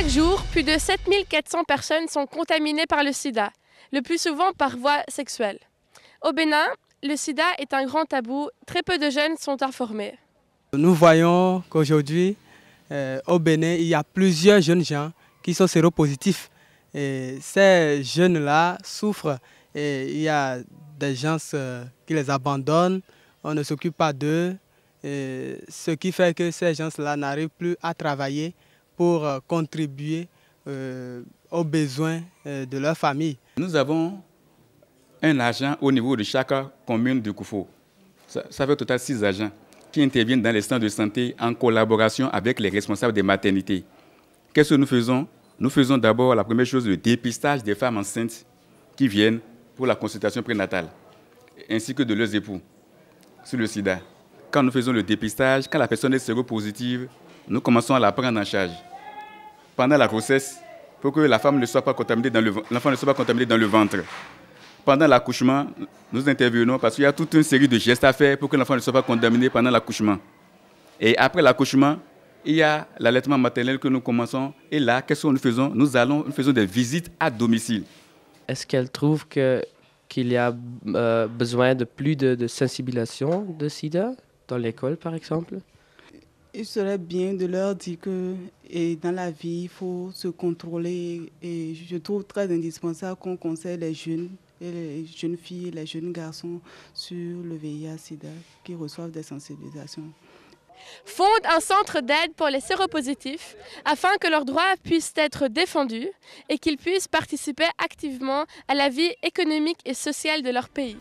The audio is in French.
Chaque jour, plus de 7400 personnes sont contaminées par le sida, le plus souvent par voie sexuelle. Au Bénin, le sida est un grand tabou, très peu de jeunes sont informés. Nous voyons qu'aujourd'hui, euh, au Bénin, il y a plusieurs jeunes gens qui sont séropositifs. Et ces jeunes-là souffrent et il y a des gens euh, qui les abandonnent, on ne s'occupe pas d'eux, ce qui fait que ces gens-là n'arrivent plus à travailler pour euh, contribuer euh, aux besoins euh, de leur famille. Nous avons un agent au niveau de chaque commune de Koufo. Ça, ça fait au total six agents qui interviennent dans les centres de santé en collaboration avec les responsables des maternités. Qu'est-ce que nous faisons Nous faisons d'abord la première chose, le dépistage des femmes enceintes qui viennent pour la consultation prénatale, ainsi que de leurs époux sur le sida. Quand nous faisons le dépistage, quand la personne est séropositive, nous commençons à la prendre en charge pendant la grossesse pour que la femme ne soit pas contaminée dans le l'enfant ne soit pas contaminé dans le ventre. Pendant l'accouchement, nous intervenons parce qu'il y a toute une série de gestes à faire pour que l'enfant ne soit pas contaminé pendant l'accouchement. Et après l'accouchement, il y a l'allaitement maternel que nous commençons. Et là, qu'est-ce que nous faisons Nous allons, nous faisons des visites à domicile. Est-ce qu'elle trouve qu'il y a euh, besoin de plus de, de sensibilisation de SIDA dans l'école, par exemple il serait bien de leur dire que dans la vie, il faut se contrôler. Et je trouve très indispensable qu'on conseille les jeunes, et les jeunes filles, les jeunes garçons sur le VIH-Sida qui reçoivent des sensibilisations fonde un centre d'aide pour les séropositifs afin que leurs droits puissent être défendus et qu'ils puissent participer activement à la vie économique et sociale de leur pays.